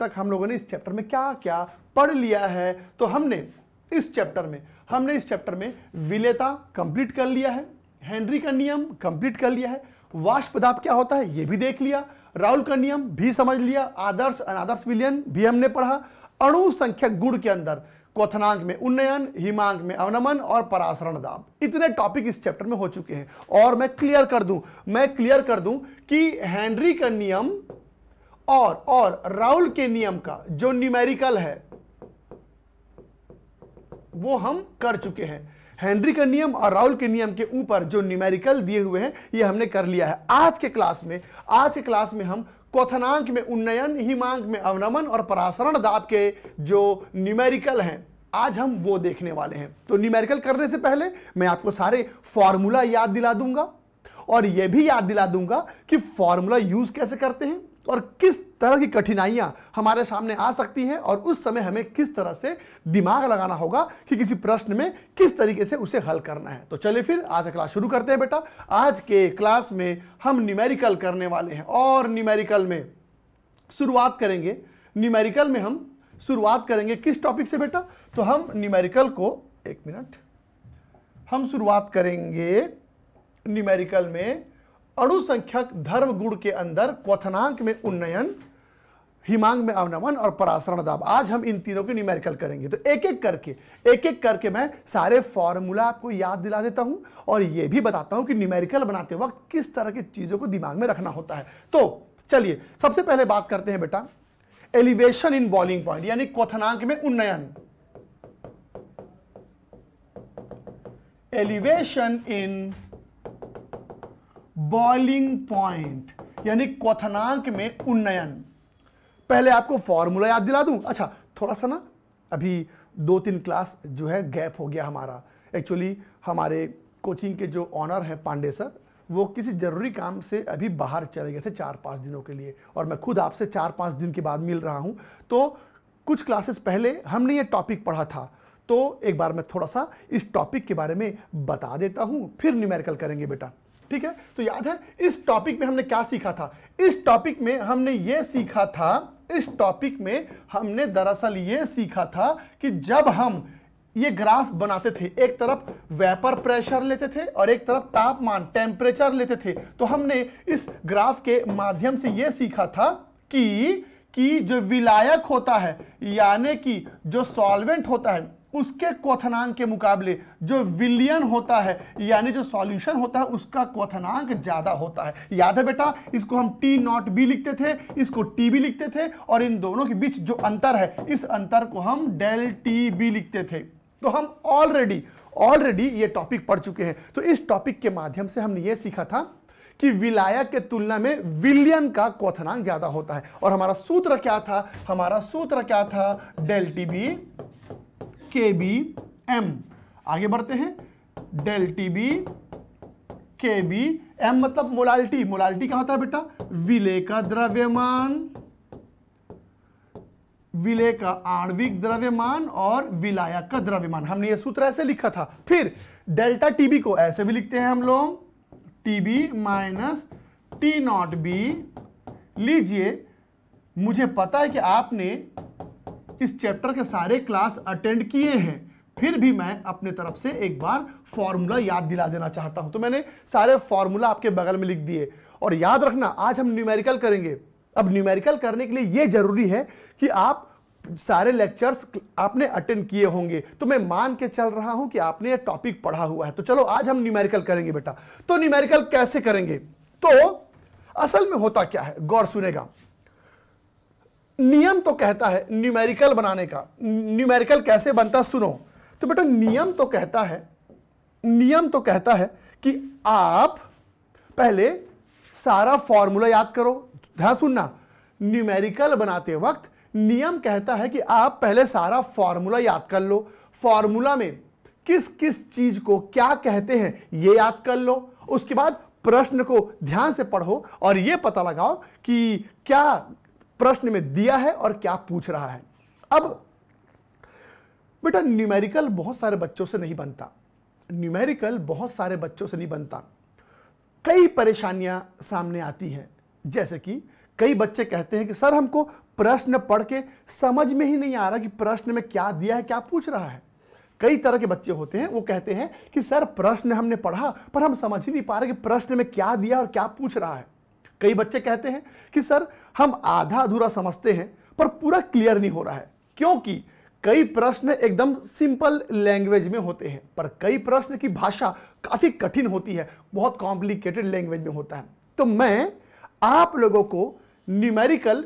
तक हम लोगों ने इस चैप्टर में क्या क्या पढ़ लिया है तो हमने इस चैप्टर में हमने इस चैप्टर में विलेता कंप्लीट कर लिया है हेनरी का नियम कंप्लीट कर लिया है वाष्प दाब क्या होता है ये भी देख लिया राहुल का नियम भी समझ लिया आदर्श अनादर्श विलयन भी हमने पढ़ा अणु संख्यक गुण के अंदर क्वनांक में उन्नयन हिमांक में अवनमन और पराशरण दाब इतने टॉपिक इस चैप्टर में हो चुके हैं और मैं क्लियर कर दूं मैं क्लियर कर दूं कि हेनरी का नियम और और राहुल के नियम का जो न्यूमेरिकल है वो हम कर चुके हैं हेनरी का नियम और राहुल के नियम के ऊपर जो न्यूमेरिकल दिए हुए हैं ये हमने कर लिया है आज के क्लास में आज के क्लास में हम क्वथनांक में उन्नयन हिमांक में अवनमन और परासरण दाब के जो न्यूमेरिकल हैं आज हम वो देखने वाले हैं तो न्यूमेरिकल करने से पहले मैं आपको सारे फॉर्मूला याद दिला दूंगा और यह भी याद दिला दूंगा कि फॉर्मूला यूज कैसे करते हैं और किस तरह की कठिनाइयां हमारे सामने आ सकती हैं और उस समय हमें किस तरह से दिमाग लगाना होगा कि किसी प्रश्न में किस तरीके से उसे हल करना है तो चलिए फिर आज क्लास शुरू करते हैं बेटा आज के क्लास में हम न्यूमेरिकल करने वाले हैं और न्यूमेरिकल में शुरुआत करेंगे न्यूमेरिकल में हम शुरुआत करेंगे किस टॉपिक से बेटा तो हम न्यूमेरिकल को एक मिनट हम शुरुआत करेंगे न्यूमेरिकल में अणुसंख्यक धर्म गुण के अंदर क्वथनांक में उन्नयन हिमांग में अवनमन और परासरण दाब आज हम इन तीनों के न्यूमेरिकल करेंगे तो एक एक करके एक एक करके मैं सारे फॉर्मूला आपको याद दिला देता हूं और यह भी बताता हूं कि न्यूमेरिकल बनाते वक्त किस तरह की चीज़ों को दिमाग में रखना होता है तो चलिए सबसे पहले बात करते हैं बेटा एलिवेशन इन बॉलिंग पॉइंट यानी क्वथनांक में उन्नयन एलिवेशन इन बॉइलिंग पॉइंट यानी क्वथनांक में उन्नयन पहले आपको फॉर्मूला याद दिला दूं अच्छा थोड़ा सा ना अभी दो तीन क्लास जो है गैप हो गया हमारा एक्चुअली हमारे कोचिंग के जो ऑनर हैं पांडे सर वो किसी ज़रूरी काम से अभी बाहर चले गए थे चार पाँच दिनों के लिए और मैं खुद आपसे चार पाँच दिन के बाद मिल रहा हूँ तो कुछ क्लासेस पहले हमने ये टॉपिक पढ़ा था तो एक बार मैं थोड़ा सा इस टॉपिक के बारे में बता देता हूँ फिर न्यूमेरिकल करेंगे बेटा ठीक है तो याद है इस टॉपिक में हमने क्या सीखा था इस टॉपिक में हमने ये सीखा था इस टॉपिक में हमने दरअसल ये सीखा था कि जब हम ये ग्राफ बनाते थे एक तरफ वेपर प्रेशर लेते थे और एक तरफ तापमान टेम्परेचर लेते थे तो हमने इस ग्राफ के माध्यम से ये सीखा था कि कि जो विलायक होता है यानी कि जो सॉल्वेंट होता है उसके क्वथनांक के मुकाबले जो विलियन होता है यानी जो सॉल्यूशन होता है उसका क्वथनांक ज़्यादा होता है याद है बेटा इसको हम टी नॉट बी लिखते थे इसको टी बी लिखते थे और इन दोनों के बीच जो अंतर है इस अंतर को हम डेल टी बी लिखते थे तो हम ऑलरेडी ऑलरेडी ये टॉपिक पढ़ चुके हैं तो इस टॉपिक के माध्यम से हमने ये सीखा था कि विलायक के तुलना में विलियन का क्वथनांक ज़्यादा होता है और हमारा सूत्र क्या था हमारा सूत्र क्या था del T B K B M आगे बढ़ते हैं del T B K B M मतलब मोलाल्टी मोलाल्टी क्या होता है बेटा विले का द्रव्यमान विले का आणविक द्रव्यमान और विलायक का द्रव्यमान हमने ये सूत्र ऐसे लिखा था फिर डेल्टा टीबी को ऐसे भी लिखते हैं हम लोग TB minus T naught B लीजिए मुझे पता है कि आपने इस चैप्टर के सारे क्लास अटेंड किए हैं फिर भी मैं अपने तरफ से एक बार फॉर्मूला याद दिला देना चाहता हूं तो मैंने सारे फॉर्मूला आपके बगल में लिख दिए और याद रखना आज हम न्यूमेरिकल करेंगे अब न्यूमेरिकल करने के लिए यह जरूरी है कि आप सारे लेक्चर्स आपने अटेंड किए होंगे तो मैं मान के चल रहा हूं कि आपने ये टॉपिक पढ़ा हुआ है तो चलो आज हम न्यूमेरिकल करेंगे बेटा तो न्यूमेरिकल कैसे करेंगे तो असल में होता क्या है गौर सुनेगा नियम तो कहता है न्यूमेरिकल बनाने का न्यूमेरिकल कैसे बनता सुनो तो बेटा नियम तो कहता है नियम तो कहता है कि आप पहले सारा फॉर्मूला याद करो ध्यान सुनना न्यूमेरिकल बनाते वक्त नियम कहता है कि आप पहले सारा फॉर्मूला याद कर लो फॉर्मूला में किस किस चीज को क्या कहते हैं ये याद कर लो उसके बाद प्रश्न को ध्यान से पढ़ो और ये पता लगाओ कि क्या प्रश्न में दिया है और क्या पूछ रहा है अब बेटा न्यूमेरिकल बहुत सारे बच्चों से नहीं बनता न्यूमेरिकल बहुत सारे बच्चों से नहीं बनता कई परेशानियां सामने आती हैं जैसे कि कई बच्चे कहते हैं कि सर हमको प्रश्न पढ़ के समझ में ही नहीं आ रहा कि प्रश्न में क्या दिया है क्या पूछ रहा है कई तरह के बच्चे होते हैं वो कहते हैं कि सर प्रश्न हमने पढ़ा पर हम समझ ही नहीं पा रहे कि प्रश्न में क्या दिया और क्या पूछ रहा है कई बच्चे कहते हैं कि सर हम आधा अधूरा समझते हैं पर पूरा क्लियर नहीं हो रहा है क्योंकि कई प्रश्न एकदम सिंपल लैंग्वेज में होते हैं पर कई प्रश्न की भाषा काफ़ी कठिन होती है बहुत कॉम्प्लिकेटेड लैंग्वेज में होता है तो मैं आप लोगों को न्यूमेरिकल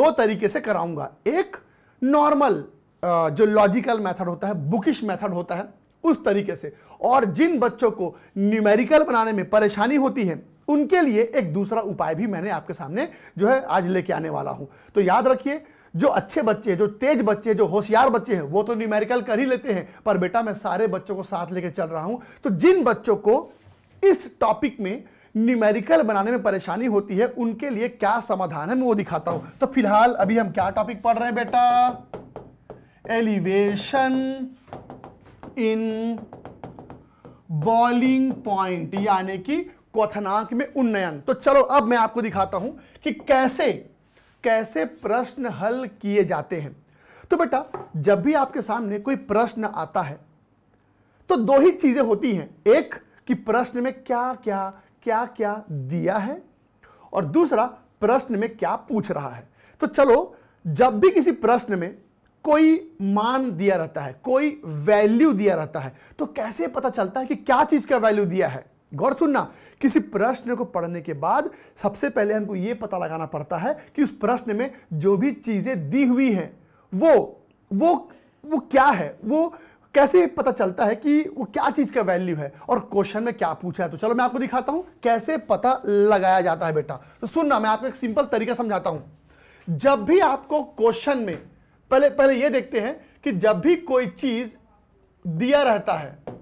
दो तरीके से कराऊंगा एक नॉर्मल जो लॉजिकल मेथड होता है बुकिश मेथड होता है उस तरीके से और जिन बच्चों को न्यूमेरिकल बनाने में परेशानी होती है उनके लिए एक दूसरा उपाय भी मैंने आपके सामने जो है आज लेके आने वाला हूं तो याद रखिए जो अच्छे बच्चे जो तेज बच्चे जो होशियार बच्चे हैं वो तो न्यूमेरिकल कर ही लेते हैं पर बेटा मैं सारे बच्चों को साथ लेके चल रहा हूं तो जिन बच्चों को इस टॉपिक में न्यूमेरिकल बनाने में परेशानी होती है उनके लिए क्या समाधान है मैं वो दिखाता हूं तो फिलहाल अभी हम क्या टॉपिक पढ़ रहे हैं बेटा एलिवेशन इन बॉलिंग पॉइंट यानी कि क्वथनांक में उन्नयन तो चलो अब मैं आपको दिखाता हूं कि कैसे कैसे प्रश्न हल किए जाते हैं तो बेटा जब भी आपके सामने कोई प्रश्न आता है तो दो ही चीजें होती हैं एक कि प्रश्न में क्या क्या क्या क्या दिया है और दूसरा प्रश्न में क्या पूछ रहा है तो चलो जब भी किसी प्रश्न में कोई मान दिया रहता है कोई वैल्यू दिया रहता है तो कैसे पता चलता है कि क्या चीज का वैल्यू दिया है गौर सुनना किसी प्रश्न को पढ़ने के बाद सबसे पहले हमको यह पता लगाना पड़ता है कि उस प्रश्न में जो भी चीज़ें दी हुई हैं वो वो वो क्या है वो कैसे पता चलता है कि वो क्या चीज़ का वैल्यू है और क्वेश्चन में क्या पूछा है तो चलो मैं आपको दिखाता हूं कैसे पता लगाया जाता है बेटा तो सुनना मैं आपको एक सिंपल तरीका समझाता हूं जब भी आपको क्वेश्चन में पहले पहले ये देखते हैं कि जब भी कोई चीज़ दिया रहता है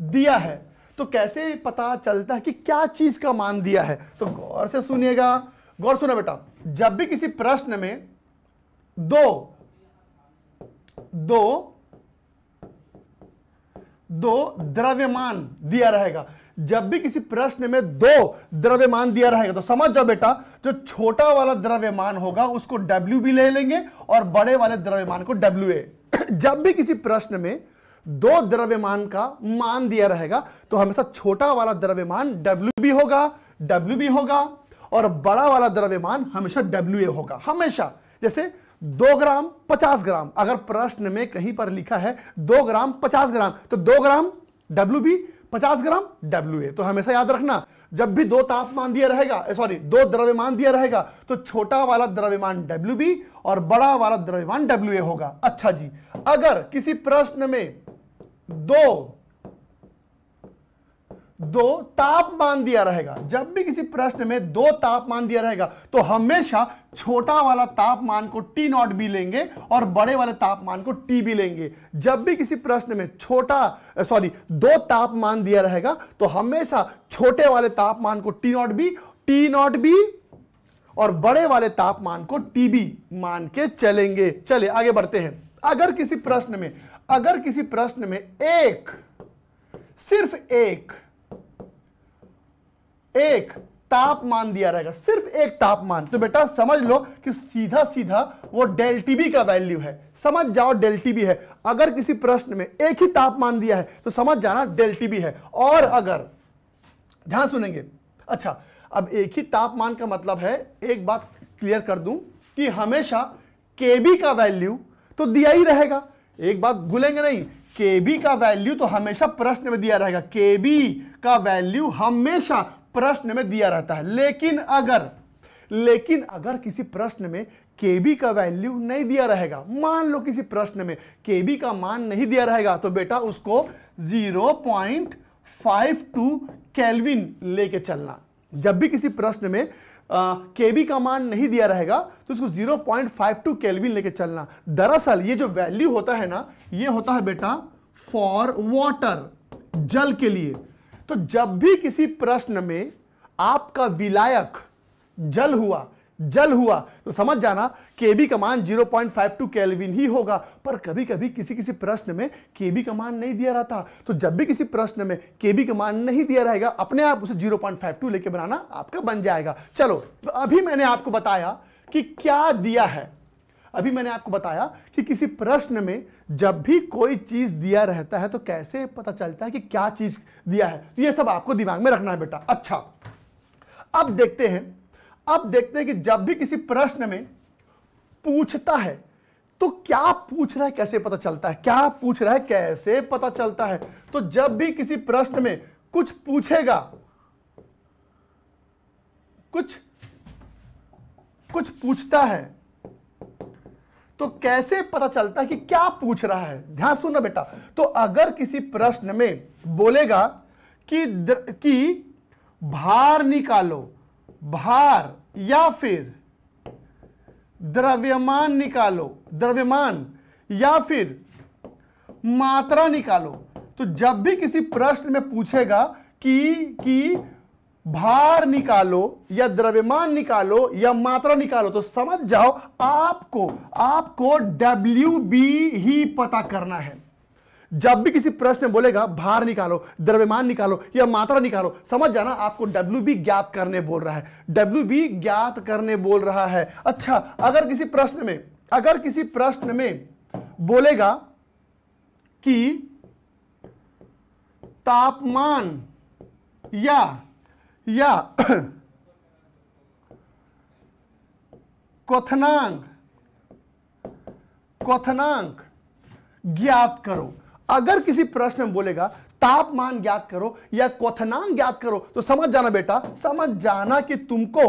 दिया है तो कैसे पता चलता है कि क्या चीज का मान दिया है तो गौर से सुनिएगा गौर सुना बेटा जब भी किसी प्रश्न में दो दो दो द्रव्यमान दिया रहेगा जब भी किसी प्रश्न में दो द्रव्यमान दिया रहेगा तो समझ जाओ बेटा जो छोटा वाला द्रव्यमान होगा उसको डब्ल्यू भी ले लेंगे और बड़े वाले द्रव्यमान को डब्ल्यू जब भी किसी प्रश्न में दो द्रव्यमान का मान दिया रहेगा तो हमेशा छोटा वाला द्रव्यमान डब्ल्यू बी होगा डब्ल्यू बी होगा और बड़ा वाला द्रव्यमान हमेशा डब्ल्यू ए होगा हमेशा जैसे दो ग्राम पचास ग्राम अगर प्रश्न में कहीं पर लिखा है दो ग्राम पचास ग्राम तो दो ग्राम डब्ल्यू बी पचास ग्राम डब्ल्यू ए तो हमेशा याद रखना जब भी दो तापमान दिया रहेगा सॉरी दो द्रव्यमान दिया रहेगा तो छोटा वाला द्रव्यमान डब्ल्यू बी और बड़ा वाला द्रव्यमान डब्ल्यू ए होगा अच्छा जी अगर किसी प्रश्न में दो दो तापमान दिया रहेगा जब भी किसी प्रश्न में दो तापमान दिया रहेगा तो हमेशा छोटा वाला तापमान को टी नॉट भी लेंगे और बड़े वाले तापमान को टी भी लेंगे जब भी किसी प्रश्न में छोटा सॉरी दो तापमान दिया रहेगा तो हमेशा छोटे वाले तापमान को टी नॉट भी टी नॉट भी और बड़े वाले तापमान को टीबी मान के चलेंगे चले आगे बढ़ते हैं अगर किसी प्रश्न में अगर किसी प्रश्न में एक सिर्फ एक एक तापमान दिया रहेगा सिर्फ एक तापमान तो बेटा समझ लो कि सीधा सीधा वो डेल्टी बी का वैल्यू है समझ जाओ डेल्टी बी है अगर किसी प्रश्न में एक ही तापमान दिया है तो समझ जाना डेल्टी बी है और अगर ध्यान सुनेंगे अच्छा अब एक ही तापमान का मतलब है एक बात क्लियर कर दूं कि हमेशा केबी का वैल्यू तो दिया ही रहेगा एक बात भूलेंगे नहीं के बी का वैल्यू तो हमेशा प्रश्न में दिया रहेगा के बी का वैल्यू हमेशा प्रश्न में दिया रहता है लेकिन अगर लेकिन अगर किसी प्रश्न में के बी का वैल्यू नहीं दिया रहेगा मान लो किसी प्रश्न में के बी का मान नहीं दिया रहेगा तो बेटा उसको zero point five two kelvin लेके चलना जब भी किसी प्रश्न में के बी का मान नहीं दिया रहेगा तो इसको 0.52 पॉइंट केल्विन लेके चलना दरअसल ये जो वैल्यू होता है ना ये होता है बेटा फॉर वाटर जल के लिए तो जब भी किसी प्रश्न में आपका विलायक जल हुआ जल हुआ तो समझ जाना केबी का मान 0.52 केल्विन ही होगा पर कभी कभी किसी किसी प्रश्न में केबी का मान नहीं दिया रहता तो जब भी किसी प्रश्न में केबी का मान नहीं दिया रहेगा अपने आप उसे 0.52 लेके बनाना आपका बन जाएगा चलो तो अभी मैंने आपको बताया कि क्या दिया है अभी मैंने आपको बताया कि किसी प्रश्न में जब भी कोई चीज दिया रहता है तो कैसे पता चलता है कि क्या चीज दिया है तो ये सब आपको दिमाग में रखना है बेटा अच्छा अब देखते हैं अब देखते हैं कि जब भी किसी प्रश्न में पूछता है तो क्या पूछ रहा है कैसे पता चलता है क्या पूछ रहा है कैसे पता चलता है तो जब भी किसी प्रश्न में कुछ पूछेगा कुछ कुछ पूछता है तो कैसे पता चलता है कि क्या पूछ रहा है ध्यान सुनना बेटा तो अगर किसी प्रश्न में बोलेगा कि कि भार निकालो भार या फिर द्रव्यमान निकालो द्रव्यमान या फिर मात्रा निकालो तो जब भी किसी प्रश्न में पूछेगा कि कि भार निकालो या द्रव्यमान निकालो या मात्रा निकालो तो समझ जाओ आपको आपको डब्ल्यू बी ही पता करना है जब भी किसी प्रश्न बोलेगा भार निकालो द्रव्यमान निकालो या मात्रा निकालो समझ जाना आपको डब्ल्यू बी ज्ञात करने बोल रहा है डब्ल्यू बी ज्ञात करने बोल रहा है अच्छा अगर किसी प्रश्न में अगर किसी प्रश्न में बोलेगा कि तापमान या या क्वथनांक क्वथनांक ज्ञात करो अगर किसी प्रश्न में बोलेगा तापमान ज्ञात करो या क्वनाम ज्ञात करो तो समझ जाना बेटा समझ जाना कि तुमको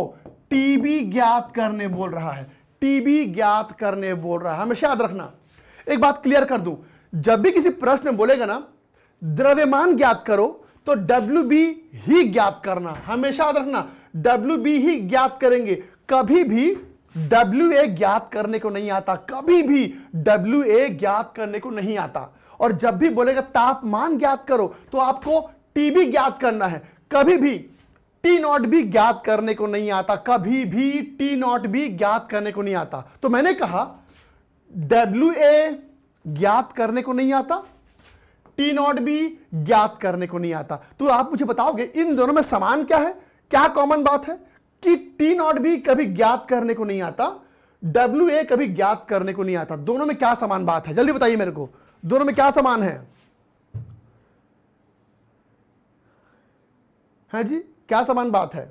टीबी ज्ञात करने बोल रहा है टीबी ज्ञात करने बोल रहा है हमेशा याद रखना एक बात क्लियर कर दूं जब भी किसी प्रश्न में बोलेगा ना द्रव्यमान ज्ञात करो तो डब्ल्यू बी ही ज्ञात करना हमेशा याद रखना डब्ल्यू बी ही ज्ञात करेंगे कभी भी डब्ल्यू ए ज्ञात करने को नहीं आता कभी भी डब्ल्यू ए ज्ञात करने को नहीं आता और जब भी बोलेगा तापमान ज्ञात करो तो आपको टीबी ज्ञात करना है कभी भी टी नॉट भी ज्ञात करने को नहीं आता कभी भी टी नॉट भी ज्ञात करने को नहीं आता तो मैंने कहा डब्ल्यू ए ज्ञात करने को नहीं आता टी नॉट भी ज्ञात करने को नहीं आता तो आप मुझे बताओगे इन दोनों में समान क्या है क्या कॉमन बात है कि टी नॉट भी कभी ज्ञात करने को नहीं आता डब्ल्यू ए कभी ज्ञात करने को नहीं आता दोनों में क्या समान बात है जल्दी बताइए मेरे को दोनों में क्या समान है हाँ जी क्या समान बात है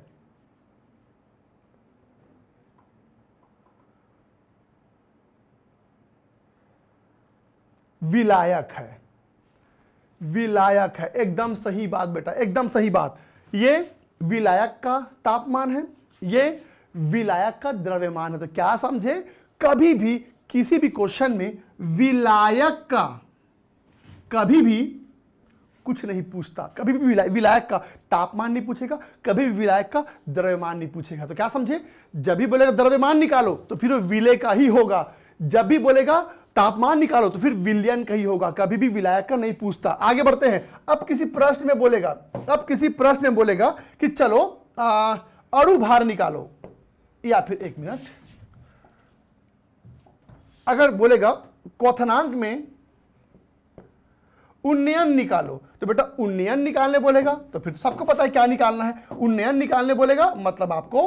विलायक है विलायक है एकदम सही बात बेटा एकदम सही बात ये विलायक का तापमान है ये विलायक का द्रव्यमान है तो क्या समझे कभी भी किसी भी क्वेश्चन में विलायक का कभी भी कुछ नहीं पूछता कभी भी विलायक का तापमान नहीं पूछेगा कभी भी विलायक का द्रव्यमान नहीं पूछेगा तो क्या समझे जब भी बोलेगा द्रव्यमान निकालो तो फिर वो विलय का ही होगा जब भी बोलेगा तापमान निकालो तो फिर विलयन का ही होगा कभी भी विलायक का नहीं पूछता आगे बढ़ते हैं अब किसी प्रश्न में बोलेगा अब किसी प्रश्न में बोलेगा कि चलो अणु भार निकालो या फिर एक मिनट अगर बोलेगा क्वथनांक में उन्नयन निकालो तो बेटा उन्नयन निकालने बोलेगा तो फिर तो सबको पता है क्या निकालना है उन्नयन निकालने बोलेगा मतलब आपको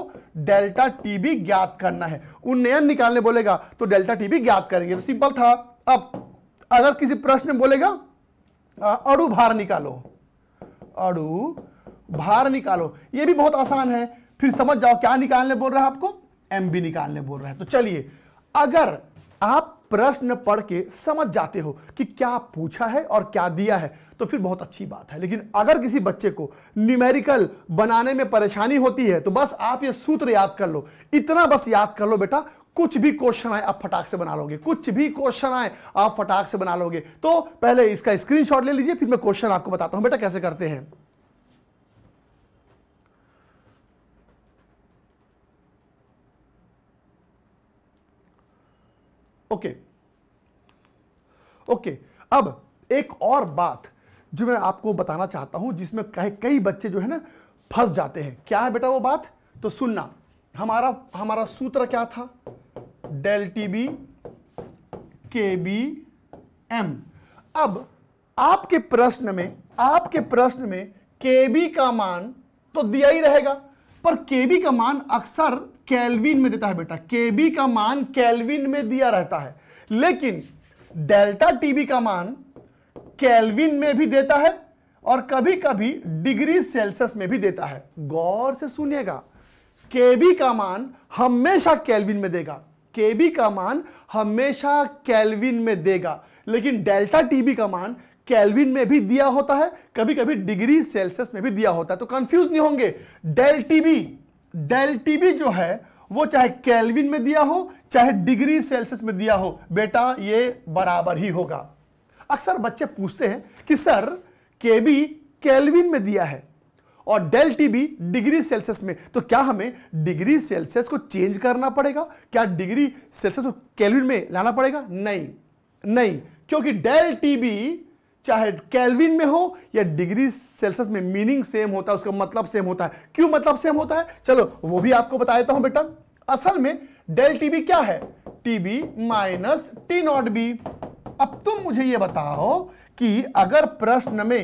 डेल्टा टी भी ज्ञात करना है उन्नयन निकालने बोलेगा तो डेल्टा टी भी ज्ञात करेंगे तो सिंपल था अब अगर किसी प्रश्न में बोलेगा अड़ु भार निकालो अड़ु भार निकालो ये भी बहुत आसान है फिर समझ जाओ क्या निकालने बोल रहा है आपको एम निकालने बोल रहा है तो चलिए अगर आप प्रश्न पढ़ के समझ जाते हो कि क्या पूछा है और क्या दिया है तो फिर बहुत अच्छी बात है लेकिन अगर किसी बच्चे को न्यूमेरिकल बनाने में परेशानी होती है तो बस आप ये सूत्र याद कर लो इतना बस याद कर लो बेटा कुछ भी क्वेश्चन आए आप फटाक से बना लोगे कुछ भी क्वेश्चन आए आप फटाक से बना लोगे तो पहले इसका स्क्रीनशॉट ले लीजिए फिर मैं क्वेश्चन आपको बताता हूं बेटा कैसे करते हैं ओके ओके अब एक और बात जो मैं आपको बताना चाहता हूं जिसमें कई बच्चे जो है ना फंस जाते हैं क्या है बेटा वो बात तो सुनना हमारा हमारा सूत्र क्या था del T B K B M अब आपके प्रश्न में आपके प्रश्न में के बी का मान तो दिया ही रहेगा पर केबी का मान अक्सर कैलविन में देता है बेटा केबी का मान कैलविन में दिया रहता है लेकिन डेल्टा टीबी का मान कैलविन में भी देता है और कभी कभी डिग्री सेल्सियस में भी देता है गौर से सुनिएगा केबी का मान हमेशा कैलविन में देगा केबी का मान हमेशा कैलविन में देगा लेकिन डेल्टा टीबी का मान कैलविन में भी दिया होता है कभी कभी डिग्री सेल्सियस में भी दिया होता है तो कंफ्यूज नहीं होंगे डेल टीबी डेल टीबी जो है वो चाहे कैलविन में दिया हो चाहे डिग्री सेल्सियस में दिया हो बेटा ये बराबर ही होगा अक्सर बच्चे पूछते हैं कि सर के बी कैलविन में दिया है और del T B degree Celsius में तो क्या हमें डिग्री सेल्सियस को चेंज करना पड़ेगा क्या डिग्री सेल्सियस को कैलविन में लाना पड़ेगा नहीं नहीं क्योंकि डेल टी बी चाहे कैलविन में हो या डिग्री सेल्सियस में मीनिंग सेम होता है उसका मतलब सेम होता है क्यों मतलब सेम होता है चलो वो भी आपको बता देता हूं बेटा असल में डेल टीबी क्या है TB minus T naught B अब तुम मुझे ये बताओ कि अगर प्रश्न में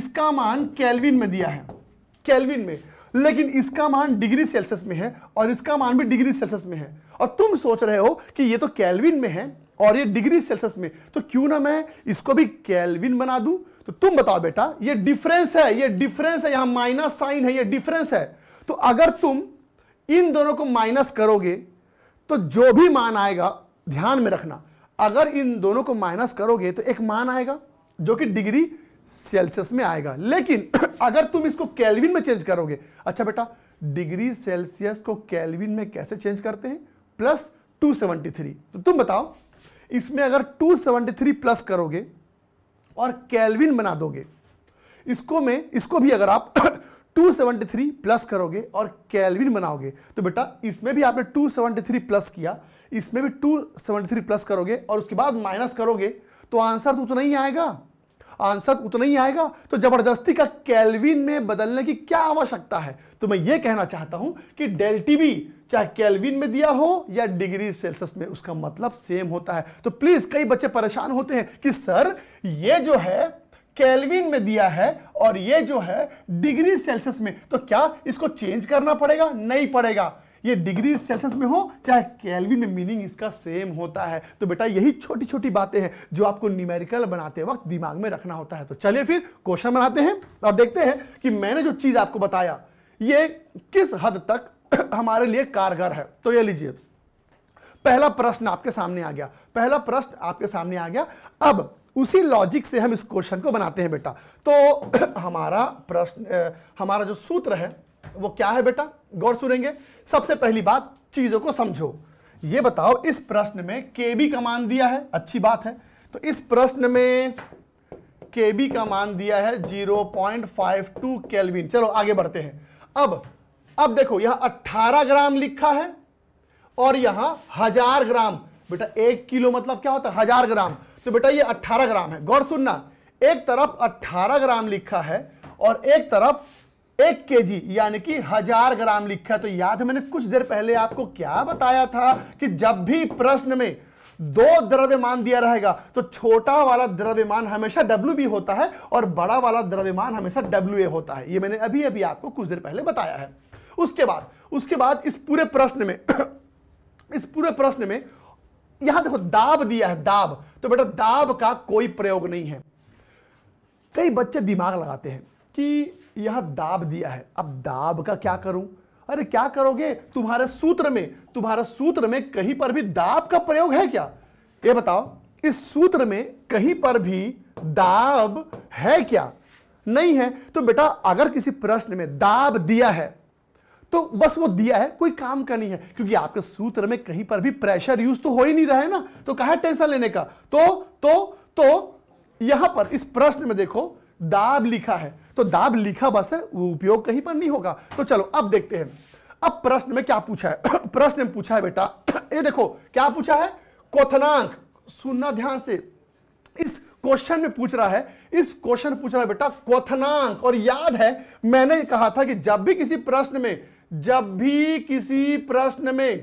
इसका मान कैलविन में दिया है कैलविन में लेकिन इसका मान डिग्री सेल्सियस में है और इसका मान भी डिग्री सेल्सियस में है और तुम सोच रहे हो कि ये तो कैलविन में है और ये डिग्री सेल्सियस में तो क्यों ना मैं इसको भी कैलविन बना दूं तो तुम बताओ बेटा ये डिफरेंस है ये डिफरेंस है यहां माइनस साइन है ये डिफरेंस है तो अगर तुम इन दोनों को माइनस करोगे तो जो भी मान आएगा ध्यान में रखना अगर इन दोनों को माइनस करोगे तो एक मान आएगा जो कि डिग्री सेल्सियस में आएगा लेकिन अगर तुम इसको कैलविन में चेंज करोगे अच्छा बेटा डिग्री सेल्सियस को कैलविन में कैसे चेंज करते हैं प्लस 273 तो तुम बताओ इसमें अगर 273 प्लस करोगे और कैलविन बना दोगे इसको में इसको भी अगर आप 273 प्लस करोगे और कैलविन बनाओगे तो बेटा इसमें भी आपने 273 प्लस किया इसमें भी 273 प्लस करोगे और उसके बाद माइनस करोगे तो आंसर तो उतना ही आएगा आंसर उतना ही आएगा तो जबरदस्ती का कैलविन में बदलने की क्या आवश्यकता है तो मैं ये कहना चाहता हूं कि डेल्टी भी चाहे कैलविन में दिया हो या डिग्री सेल्सियस में उसका मतलब सेम होता है तो प्लीज कई बच्चे परेशान होते हैं कि सर ये जो है कैलविन में दिया है और ये जो है डिग्री सेल्सियस में तो क्या इसको चेंज करना पड़ेगा नहीं पड़ेगा ये डिग्री सेल्सियस में हो चाहे कैलविन में मीनिंग इसका सेम होता है तो बेटा यही छोटी छोटी बातें हैं जो आपको न्यूमेरिकल बनाते वक्त दिमाग में रखना होता है तो चलिए फिर क्वेश्चन बनाते हैं और देखते हैं कि मैंने जो चीज़ आपको बताया ये किस हद तक हमारे लिए कारगर है तो ये लीजिए पहला प्रश्न आपके सामने आ गया पहला प्रश्न आपके सामने आ गया अब उसी लॉजिक से हम इस क्वेश्चन को बनाते हैं बेटा तो हमारा प्रश्न हमारा जो सूत्र है वो क्या है बेटा गौर सुनेंगे सबसे पहली बात चीजों को समझो ये बताओ इस प्रश्न में के बी का मान दिया है अच्छी बात है तो इस प्रश्न में के बी का मान दिया है 0.52 केल्विन चलो आगे बढ़ते हैं अब अब देखो यहां अट्ठारह ग्राम लिखा है और यहां हजार ग्राम बेटा एक किलो मतलब क्या होता है हजार ग्राम तो बेटा ये अट्ठारह ग्राम है गौर सुनना एक तरफ अट्ठारह ग्राम लिखा है और एक तरफ एक केजी यानी कि हजार ग्राम लिखा है तो याद है मैंने कुछ देर पहले आपको क्या बताया था कि जब भी प्रश्न में दो द्रव्यमान दिया रहेगा तो छोटा वाला द्रव्यमान हमेशा डब्ल्यू बी होता है और बड़ा वाला द्रव्यमान हमेशा डब्ल्यू ए होता है ये मैंने अभी अभी आपको कुछ देर पहले बताया है उसके बाद उसके बाद इस पूरे प्रश्न में इस पूरे प्रश्न में यहां देखो दाब दिया है दाब तो बेटा दाब का कोई प्रयोग नहीं है कई बच्चे दिमाग लगाते हैं कि यह दाब दिया है अब दाब का क्या करूं अरे क्या करोगे तुम्हारे सूत्र में तुम्हारे सूत्र में कहीं पर भी दाब का प्रयोग है क्या ये बताओ इस सूत्र में कहीं पर भी दाब है क्या नहीं है तो बेटा अगर किसी प्रश्न में दाब दिया है तो बस वो दिया है कोई काम का नहीं है क्योंकि आपके सूत्र में कहीं पर भी प्रेशर यूज तो हो ही नहीं रहा है ना तो कहा टेंशन लेने का तो तो तो यहां पर इस प्रश्न में देखो दाब लिखा है तो दाब लिखा बस है वो उपयोग कहीं पर नहीं होगा तो चलो अब देखते हैं अब प्रश्न में क्या पूछा है प्रश्न में पूछा है बेटा ये देखो क्या पूछा है क्वथनांक सुनना ध्यान से इस क्वेश्चन में पूछ रहा है इस क्वेश्चन पूछ रहा है बेटा क्वथनांक और याद है मैंने कहा था कि जब भी किसी प्रश्न में जब भी किसी प्रश्न में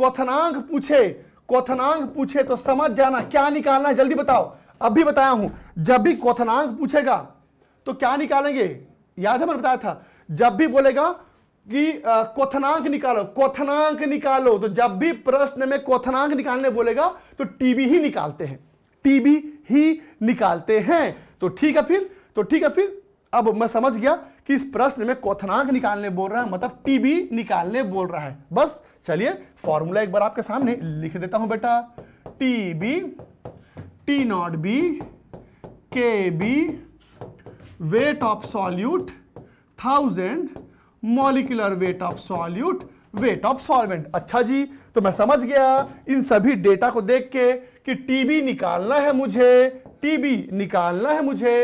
क्वनांक पूछे क्वनांक पूछे तो समझ जाना क्या निकालना है जल्दी बताओ अब भी बताया हूं जब भी क्वनांक पूछेगा तो क्या निकालेंगे याद है मैंने बताया था जब भी बोलेगा कि क्वनांक निकालो क्वनांक निकालो तो जब भी प्रश्न में क्वनांक निकालने बोलेगा तो टीबी ही निकालते हैं टीबी ही निकालते हैं तो ठीक है फिर तो ठीक है फिर अब मैं समझ गया कि इस प्रश्न में क्वथनांक निकालने बोल रहा है मतलब टीबी निकालने बोल रहा है बस चलिए फॉर्मूला एक बार आपके सामने लिख देता हूं बेटा T B T naught B K B weight of solute thousand molecular weight of solute weight of solvent अच्छा जी तो मैं समझ गया इन सभी डेटा को देख के कि टीबी निकालना है मुझे टीबी निकालना है मुझे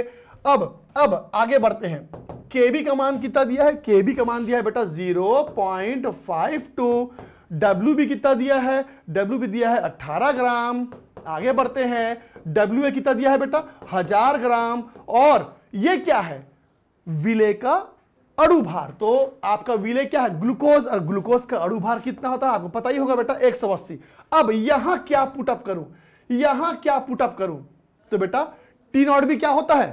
अब अब आगे बढ़ते हैं के बी का मान कितना दिया है के बी का मान दिया है बेटा zero point five two W B कितना दिया है डब्ल्यू बी दिया है अट्ठारह ग्राम आगे बढ़ते हैं डब्ल्यू ए कितना दिया है बेटा हजार ग्राम और ये क्या है विले का अड़ुभार तो आपका विले क्या है ग्लूकोज और ग्लूकोज का अड़ुभार कितना होता है आपको पता ही होगा बेटा एक अब यहां क्या पुटअप करूं यहां क्या पुटअप करूं तो बेटा टी नॉट भी क्या होता है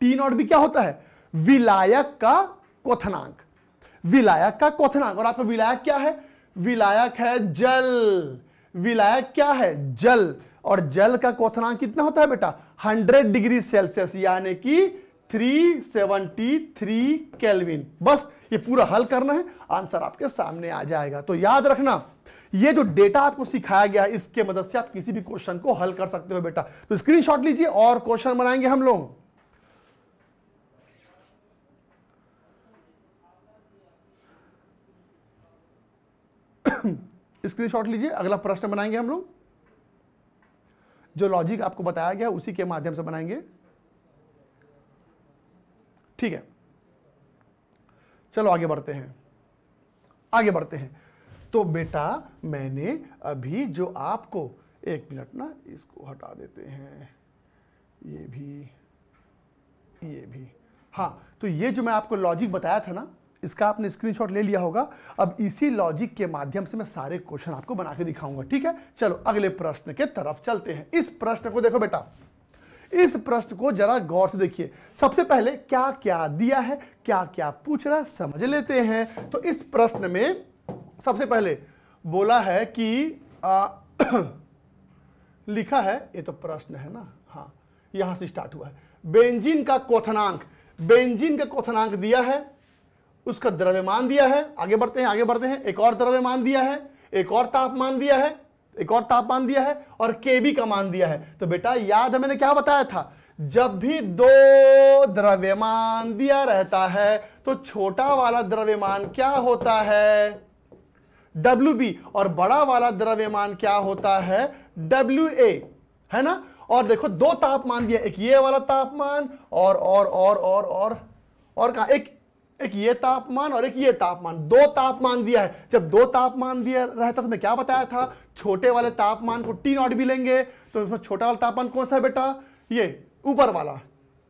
टी नॉट भी क्या होता है विलायक का कोथनांक विलायक का क्वथनांक और आपका विलायक क्या है विलायक है जल विलायक क्या है जल और जल का कोथनांक कितना होता है बेटा 100 डिग्री सेल्सियस यानी कि 373 केल्विन बस ये पूरा हल करना है आंसर आपके सामने आ जाएगा तो याद रखना ये जो डेटा आपको सिखाया गया है इसके मदद से आप किसी भी क्वेश्चन को हल कर सकते हो बेटा तो स्क्रीनशॉट लीजिए और क्वेश्चन बनाएंगे हम लोग स्क्रीनशॉट लीजिए अगला प्रश्न बनाएंगे हम लोग जो लॉजिक आपको बताया गया उसी के माध्यम से बनाएंगे ठीक है चलो आगे बढ़ते हैं आगे बढ़ते हैं तो बेटा मैंने अभी जो आपको एक मिनट ना इसको हटा देते हैं ये भी ये भी हाँ तो ये जो मैं आपको लॉजिक बताया था ना इसका आपने स्क्रीनशॉट ले लिया होगा अब इसी लॉजिक के माध्यम से मैं सारे क्वेश्चन आपको बना के दिखाऊंगा ठीक है चलो अगले प्रश्न के तरफ चलते हैं इस प्रश्न को देखो बेटा इस प्रश्न को जरा गौर से देखिए सबसे पहले क्या क्या दिया है क्या क्या पूछ रहा है समझ लेते हैं तो इस प्रश्न में सबसे पहले बोला है कि आ, लिखा है ये तो प्रश्न है ना हाँ यहां से स्टार्ट हुआ है बेंजीन का क्वथनांक बेंजीन का क्वथनांक दिया है उसका द्रव्यमान दिया है आगे बढ़ते हैं आगे बढ़ते हैं एक और द्रव्यमान दिया है एक और तापमान दिया है एक और तापमान दिया है और के बी का मान दिया है तो बेटा याद है मैंने क्या बताया था जब भी दो द्रव्यमान दिया रहता है तो छोटा वाला द्रव्यमान क्या होता है डब्ल्यू बी और बड़ा वाला द्रव्यमान क्या होता है डब्ल्यू ए है ना और देखो दो तापमान दिया एक ये वाला तापमान और और और और और और, और, और, और कहा एक एक ये तापमान और एक ये तापमान दो तापमान दिया है जब दो तापमान दिया रहता तो मैं क्या बताया था छोटे वाले तापमान को टी नॉट भी लेंगे तो उसमें छोटा वाला तापमान कौन सा है बेटा ये ऊपर वाला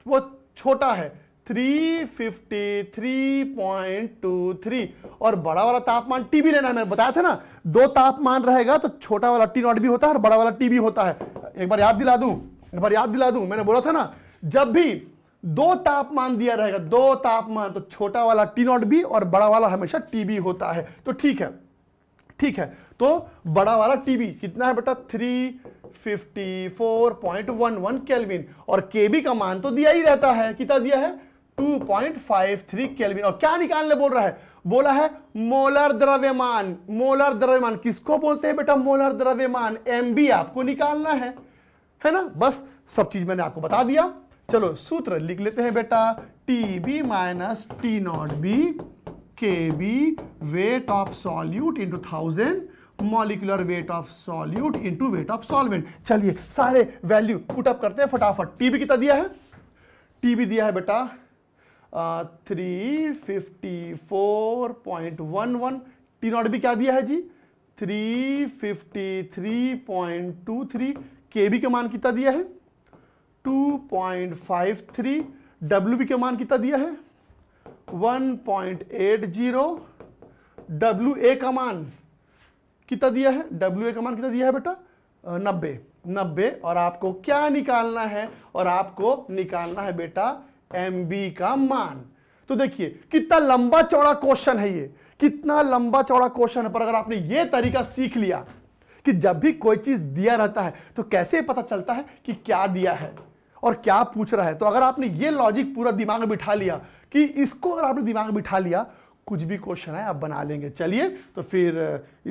वो छोटा है 353.23 और बड़ा वाला तापमान टी भी लेना है मैंने बताया था ना दो तापमान रहेगा तो छोटा वाला टी नॉट भी होता है और बड़ा वाला टी भी होता है एक बार याद दिला दूं एक बार याद दिला दूं मैंने बोला था ना जब भी दो तापमान दिया रहेगा दो तापमान तो छोटा वाला टी नॉट बी और बड़ा वाला हमेशा टीबी होता है तो ठीक है ठीक है तो बड़ा वाला टीबी कितना है बेटा थ्री 54.11 केल्विन और केबी का मान तो दिया ही रहता है कितना दिया है 2.53 केल्विन और क्या निकालने बोल रहा है बोला है मोलर द्रव्यमान मोलर द्रव्यमान किसको बोलते हैं बेटा मोलर द्रव्यमान बी आपको निकालना है है ना बस सब चीज मैंने आपको बता दिया चलो सूत्र लिख लेते हैं बेटा T B minus T naught B K B weight of solute into thousand molecular weight of solute into weight of solvent चलिए सारे वैल्यू पुटअप करते हैं फटाफट टी बी कितना दिया है टी बी दिया है बेटा three fifty four point one one T naught B क्या दिया है जी three fifty three point two three K B का मान कितना दिया है 2.53 डब्ल्यू के मान कितना दिया है 1.80 पॉइंट का मान कितना दिया है डब्ल्यू ए का मान कितना दिया है बेटा नब्बे नब्बे और आपको क्या निकालना है और आपको निकालना है बेटा एम का मान तो देखिए कितना लंबा चौड़ा क्वेश्चन है ये कितना लंबा चौड़ा क्वेश्चन है पर अगर आपने ये तरीका सीख लिया कि जब भी कोई चीज दिया रहता है तो कैसे पता चलता है कि क्या दिया है और क्या पूछ रहा है तो अगर आपने ये लॉजिक पूरा दिमाग में बिठा लिया कि इसको अगर आपने दिमाग में बिठा लिया कुछ भी क्वेश्चन है आप बना लेंगे चलिए तो फिर